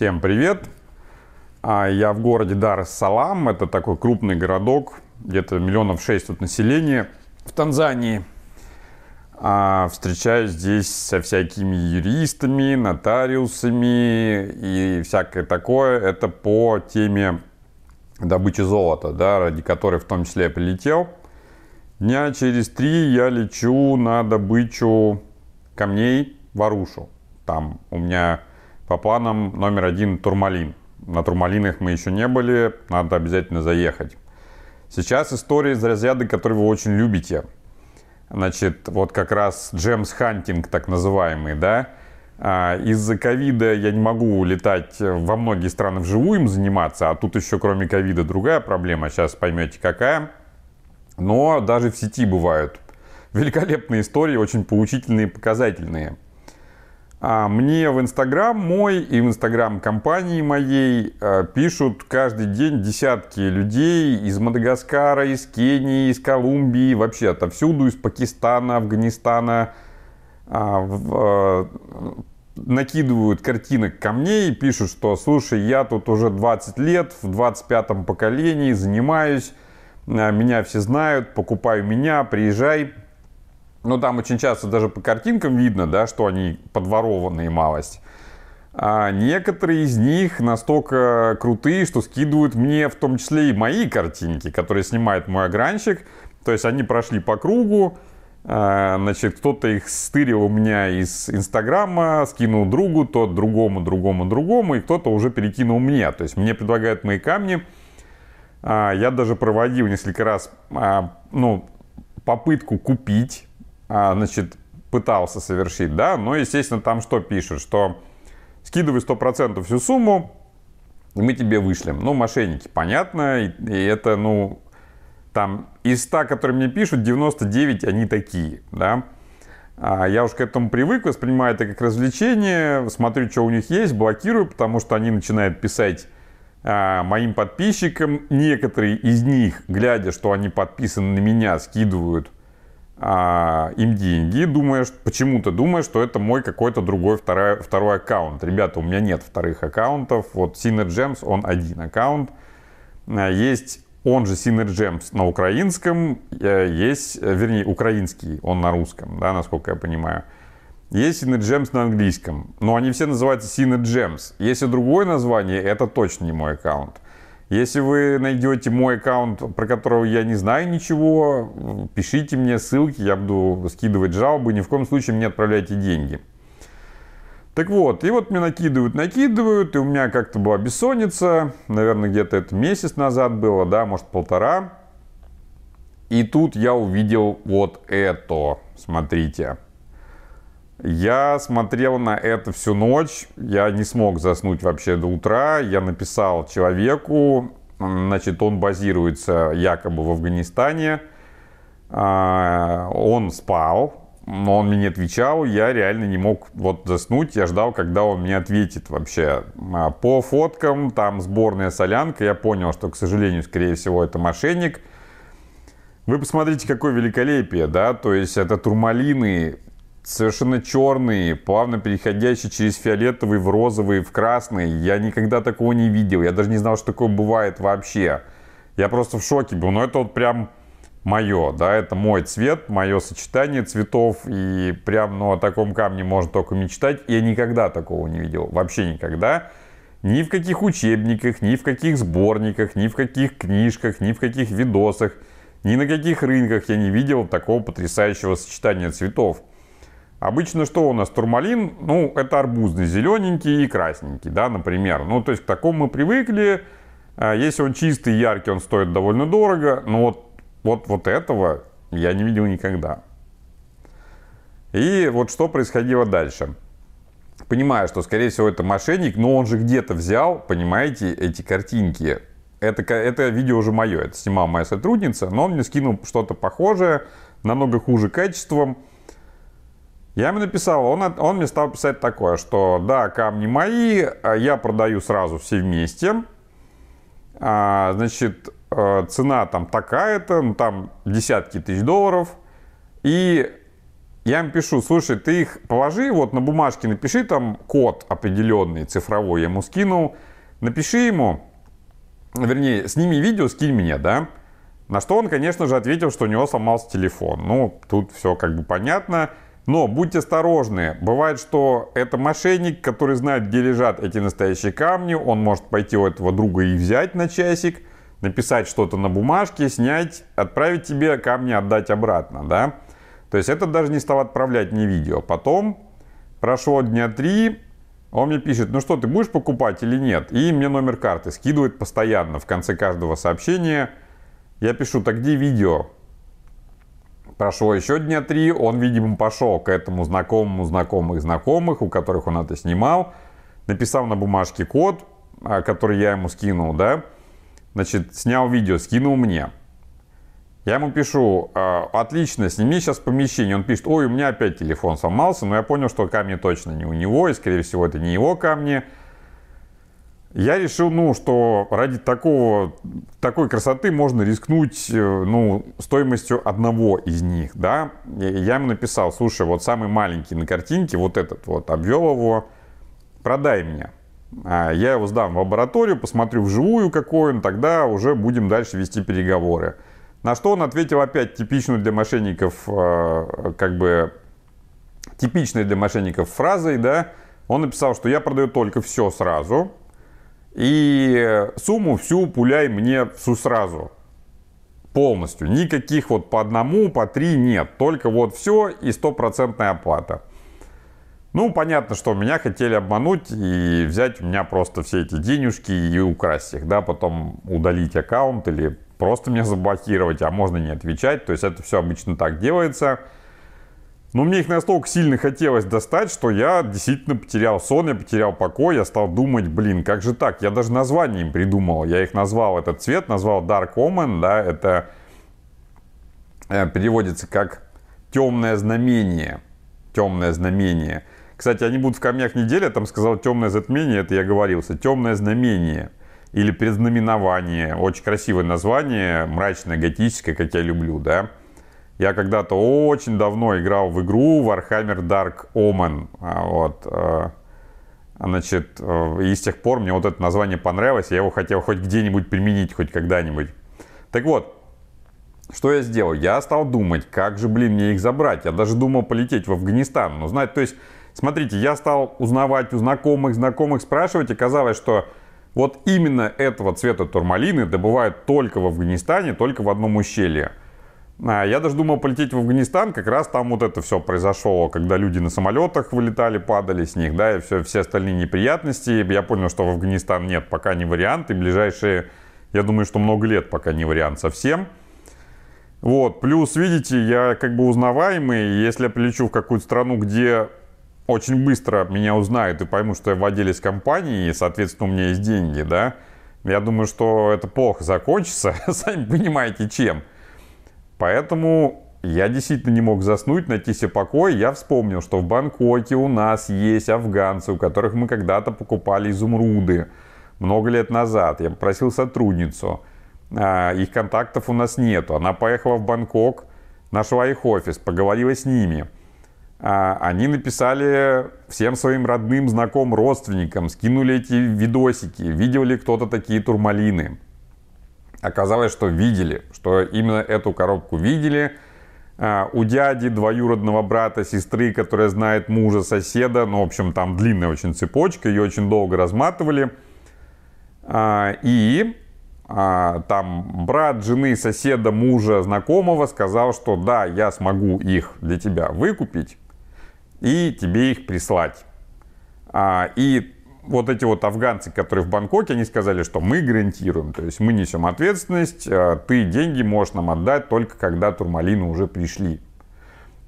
Всем привет! А, я в городе Дар-Салам. Это такой крупный городок, где-то миллионов шесть тут населения в Танзании. А, встречаюсь здесь со всякими юристами, нотариусами и всякое такое. Это по теме добычи золота, да, ради которой в том числе я прилетел. Дня через три я лечу на добычу камней в Арушу. Там у меня по планам номер один Турмалин. На Турмалинах мы еще не были, надо обязательно заехать. Сейчас история из разряда, который вы очень любите. Значит, вот как раз джемс хантинг, так называемый, да? А, из-за ковида я не могу летать во многие страны вживую им заниматься, а тут еще кроме ковида другая проблема, сейчас поймете какая. Но даже в сети бывают великолепные истории, очень поучительные и показательные. А мне в Инстаграм мой и в Инстаграм компании моей э, пишут каждый день десятки людей из Мадагаскара, из Кении, из Колумбии, вообще отовсюду, из Пакистана, Афганистана. А, э, накидывают картинок ко мне и пишут, что слушай, я тут уже 20 лет, в 25-м поколении занимаюсь, э, меня все знают, покупай меня, приезжай, ну, там очень часто даже по картинкам видно, да, что они подворованные малость. А некоторые из них настолько крутые, что скидывают мне в том числе и мои картинки, которые снимает мой огранщик. То есть они прошли по кругу, а, значит, кто-то их стырил у меня из Инстаграма, скинул другу, тот другому, другому, другому, и кто-то уже перекинул мне. То есть мне предлагают мои камни. А, я даже проводил несколько раз а, ну, попытку купить а, значит, пытался совершить, да, но, естественно, там что пишут, что скидывай 100% всю сумму, и мы тебе вышлем. Ну, мошенники, понятно, и, и это, ну, там, из 100, которые мне пишут, 99, они такие, да. А я уж к этому привык, воспринимаю это как развлечение, смотрю, что у них есть, блокирую, потому что они начинают писать а, моим подписчикам. Некоторые из них, глядя, что они подписаны на меня, скидывают – а, им деньги, думая, почему-то думая, что это мой какой-то другой второй, второй аккаунт. Ребята, у меня нет вторых аккаунтов. Вот Synergems, он один аккаунт. А, есть он же Synergems на украинском, э, есть, э, вернее, украинский, он на русском, да, насколько я понимаю. Есть Synergems на английском, но они все называются Synergems. Если другое название, это точно не мой аккаунт. Если вы найдете мой аккаунт, про которого я не знаю ничего, пишите мне ссылки, я буду скидывать жалобы, ни в коем случае мне отправляйте деньги. Так вот, и вот мне накидывают, накидывают, и у меня как-то была бессонница, наверное, где-то это месяц назад было, да, может полтора. И тут я увидел вот это, смотрите. Смотрите. Я смотрел на это всю ночь, я не смог заснуть вообще до утра, я написал человеку, значит, он базируется якобы в Афганистане, а, он спал, но он мне не отвечал, я реально не мог вот заснуть, я ждал, когда он мне ответит вообще. А, по фоткам, там сборная солянка, я понял, что, к сожалению, скорее всего, это мошенник – вы посмотрите, какое великолепие, да, то есть это турмалины совершенно черный, плавно переходящий через фиолетовый в розовый, в красный. Я никогда такого не видел. Я даже не знал, что такое бывает вообще. Я просто в шоке был. Но это вот прям мое, да, это мой цвет, мое сочетание цветов. И прям, ну, о таком камне можно только мечтать. Я никогда такого не видел. Вообще никогда. Ни в каких учебниках, ни в каких сборниках, ни в каких книжках, ни в каких видосах, ни на каких рынках я не видел такого потрясающего сочетания цветов. Обычно что у нас? Турмалин, ну, это арбузный, зелененький и красненький, да, например. Ну, то есть к такому мы привыкли. А, если он чистый, яркий, он стоит довольно дорого. Но вот, вот, вот этого я не видел никогда. И вот что происходило дальше. Понимаю, что, скорее всего, это мошенник, но он же где-то взял, понимаете, эти картинки. Это, это видео уже мое, это снимала моя сотрудница, но он мне скинул что-то похожее, намного хуже качеством. Я ему написал, он, он мне стал писать такое, что да, камни мои, а я продаю сразу все вместе. А, значит, э, цена там такая-то, ну, там десятки тысяч долларов. И я ему пишу, слушай, ты их положи, вот на бумажке напиши там код определенный, цифровой, я ему скинул. Напиши ему, вернее, сними видео, скинь мне, да? На что он, конечно же, ответил, что у него сломался телефон. Ну, тут все как бы понятно. Но будьте осторожны, бывает, что это мошенник, который знает, где лежат эти настоящие камни, он может пойти у этого друга и взять на часик, написать что-то на бумажке, снять, отправить тебе камни, отдать обратно, да. То есть это даже не стал отправлять мне видео. Потом прошло дня три, он мне пишет, ну что, ты будешь покупать или нет? И мне номер карты скидывает постоянно в конце каждого сообщения. Я пишу, так где видео? Прошло еще дня три, он, видимо, пошел к этому знакомому знакомых знакомых, у которых он это снимал, написал на бумажке код, а, который я ему скинул, да, значит, снял видео, скинул мне. Я ему пишу, а, отлично, сними сейчас помещение. Он пишет, ой, у меня опять телефон сломался, но я понял, что камни точно не у него, и, скорее всего, это не его камни. Я решил, ну, что ради такого, такой красоты можно рискнуть, э, ну, стоимостью одного из них, да. Я ему написал, слушай, вот самый маленький на картинке, вот этот вот, обвел его, продай мне. А, я его сдам в лабораторию, посмотрю вживую, какой он, тогда уже будем дальше вести переговоры. На что он ответил опять типичную для мошенников, э, как бы, типичной для мошенников фразой, да, он написал, что я продаю только все сразу, и сумму всю пуляй мне всю сразу. Полностью. Никаких вот по одному, по три нет. Только вот все и стопроцентная оплата. Ну, понятно, что меня хотели обмануть и взять у меня просто все эти денежки и украсть их, да, потом удалить аккаунт или просто меня заблокировать, а можно не отвечать. То есть это все обычно так делается. Но мне их настолько сильно хотелось достать, что я действительно потерял сон, я потерял покой, я стал думать, блин, как же так? Я даже название им придумал. Я их назвал, этот цвет, назвал Dark Omen, да, это э, переводится как темное знамение. Темное знамение. Кстати, они будут в камнях недели, там сказал темное затмение, это я говорился. Темное знамение или предзнаменование. Очень красивое название, мрачное, готическое, как я люблю, да. Я когда-то очень давно играл в игру Warhammer Dark Omen. А, вот. Э, значит, э, и с тех пор мне вот это название понравилось, я его хотел хоть где-нибудь применить, хоть когда-нибудь. Так вот, что я сделал? Я стал думать, как же, блин, мне их забрать. Я даже думал полететь в Афганистан. Но ну, знаете, то есть, смотрите, я стал узнавать у знакомых, знакомых спрашивать, и казалось, что вот именно этого цвета турмалины добывают только в Афганистане, только в одном ущелье. А, я даже думал полететь в Афганистан, как раз там вот это все произошло, когда люди на самолетах вылетали, падали с них, да, и все, все остальные неприятности. Я понял, что в Афганистан нет, пока не вариант, и ближайшие, я думаю, что много лет пока не вариант совсем. Вот, плюс, видите, я как бы узнаваемый, если я прилечу в какую-то страну, где очень быстро меня узнают и поймут, что я владелец компании, и, соответственно, у меня есть деньги, да, я думаю, что это плохо закончится, сами понимаете, чем. Поэтому я действительно не мог заснуть, найти себе покой. Я вспомнил, что в Бангкоке у нас есть афганцы, у которых мы когда-то покупали изумруды много лет назад. Я попросил сотрудницу. А, их контактов у нас нету. Она поехала в Бангкок, нашла их офис, поговорила с ними. А, они написали всем своим родным, знакомым, родственникам, скинули эти видосики, видел кто-то такие турмалины оказалось, что видели, что именно эту коробку видели. А, у дяди, двоюродного брата, сестры, которая знает мужа, соседа. Ну, в общем, там длинная очень цепочка, ее очень долго разматывали. А, и а, там брат жены, соседа, мужа, знакомого сказал, что да, я смогу их для тебя выкупить и тебе их прислать. И вот эти вот афганцы, которые в Бангкоке, они сказали, что мы гарантируем, то есть мы несем ответственность, а, ты деньги можешь нам отдать только когда турмалины уже пришли.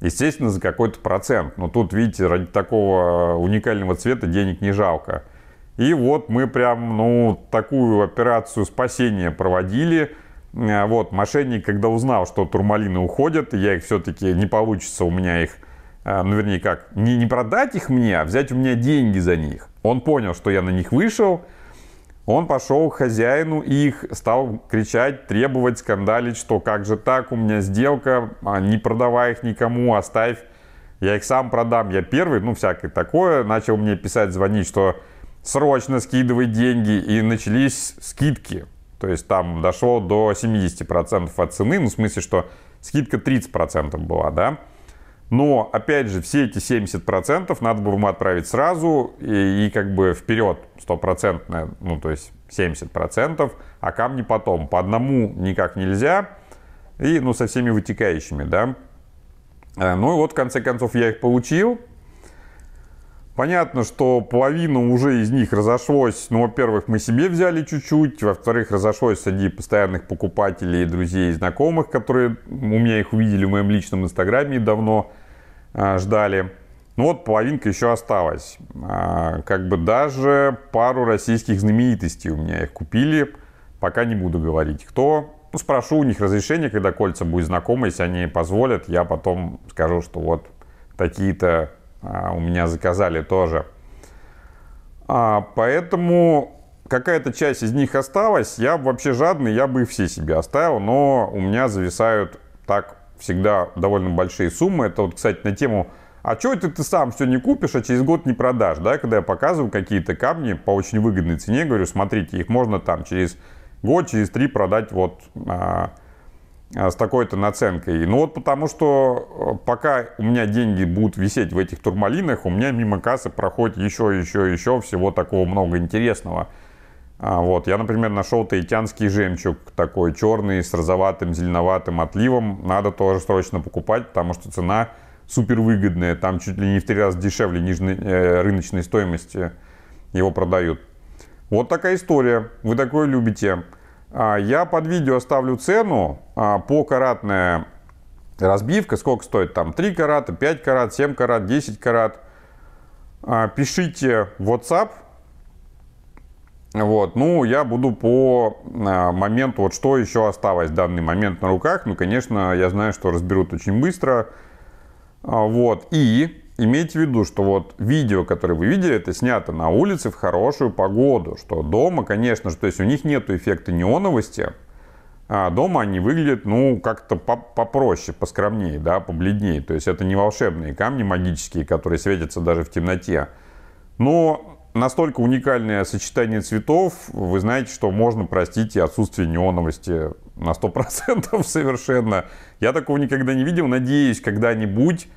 Естественно, за какой-то процент. Но тут, видите, ради такого а, уникального цвета денег не жалко. И вот мы прям, ну, такую операцию спасения проводили. А, вот, мошенник, когда узнал, что турмалины уходят, я их все-таки не получится у меня их а, ну вернее как, не, не продать их мне, а взять у меня деньги за них. Он понял, что я на них вышел, он пошел к хозяину и их, стал кричать, требовать, скандалить, что как же так, у меня сделка, а, не продавай их никому, оставь, я их сам продам, я первый, ну всякое такое. Начал мне писать, звонить, что срочно скидывай деньги, и начались скидки. То есть там дошло до 70% от цены, ну в смысле, что скидка 30% была, да. Но, опять же, все эти 70% надо было ему отправить сразу и, и как бы вперед стопроцентно, ну, то есть 70%, а камни потом. По одному никак нельзя, и, ну, со всеми вытекающими, да. Э, ну и вот, в конце концов, я их получил. Понятно, что половина уже из них разошлось. Ну, во-первых, мы себе взяли чуть-чуть. Во-вторых, разошлось среди постоянных покупателей, друзей и знакомых, которые у меня их увидели в моем личном инстаграме давно. А, ждали. Ну вот половинка еще осталась. А, как бы даже пару российских знаменитостей у меня их купили. Пока не буду говорить, кто. Ну, спрошу у них разрешение, когда кольца будет знакомы. Если они позволят, я потом скажу, что вот такие-то а, у меня заказали тоже. поэтому какая-то часть из них осталась. Я вообще жадный, я бы их все себе оставил, но у меня зависают так всегда довольно большие суммы. Это вот, кстати, на тему а что это ты сам все не купишь, а через год не продашь, да? Когда я показываю какие-то камни по очень выгодной цене, говорю, смотрите, их можно там через год, через три продать вот а, а, с такой-то наценкой. Ну вот потому что э, пока у меня деньги будут висеть в этих турмалинах, у меня мимо кассы проходит еще, еще, еще всего такого много интересного. А, вот, я, например, нашел таитянский жемчуг, такой черный, с розоватым, зеленоватым отливом. Надо тоже срочно покупать, потому что цена супер выгодная. Там чуть ли не в три раза дешевле нижней, э, рыночной стоимости его продают. Вот такая история. Вы такое любите. А, я под видео оставлю цену а, по каратная разбивка. Сколько стоит там? 3 карата, 5 карат, 7 карат, 10 карат. пишите в WhatsApp вот, ну, я буду по а, моменту, вот что еще осталось в данный момент на руках. Ну, конечно, я знаю, что разберут очень быстро. А, вот, и имейте в виду, что вот видео, которое вы видели, это снято на улице в хорошую погоду, что дома, конечно же, то есть у них нет эффекта неоновости, а дома они выглядят, ну, как-то попроще, поскромнее, да, побледнее. То есть это не волшебные камни магические, которые светятся даже в темноте. Но настолько уникальное сочетание цветов, вы знаете, что можно простить и отсутствие неоновости на 100% совершенно. Я такого никогда не видел. Надеюсь, когда-нибудь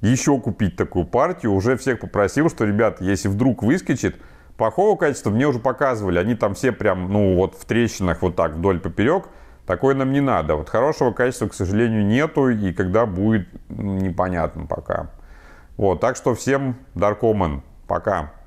еще купить такую партию. Уже всех попросил, что, ребят, если вдруг выскочит, плохого качества мне уже показывали. Они там все прям, ну, вот в трещинах вот так вдоль поперек. Такое нам не надо. Вот хорошего качества, к сожалению, нету. И когда будет, непонятно пока. Вот, так что всем Darkoman. Пока.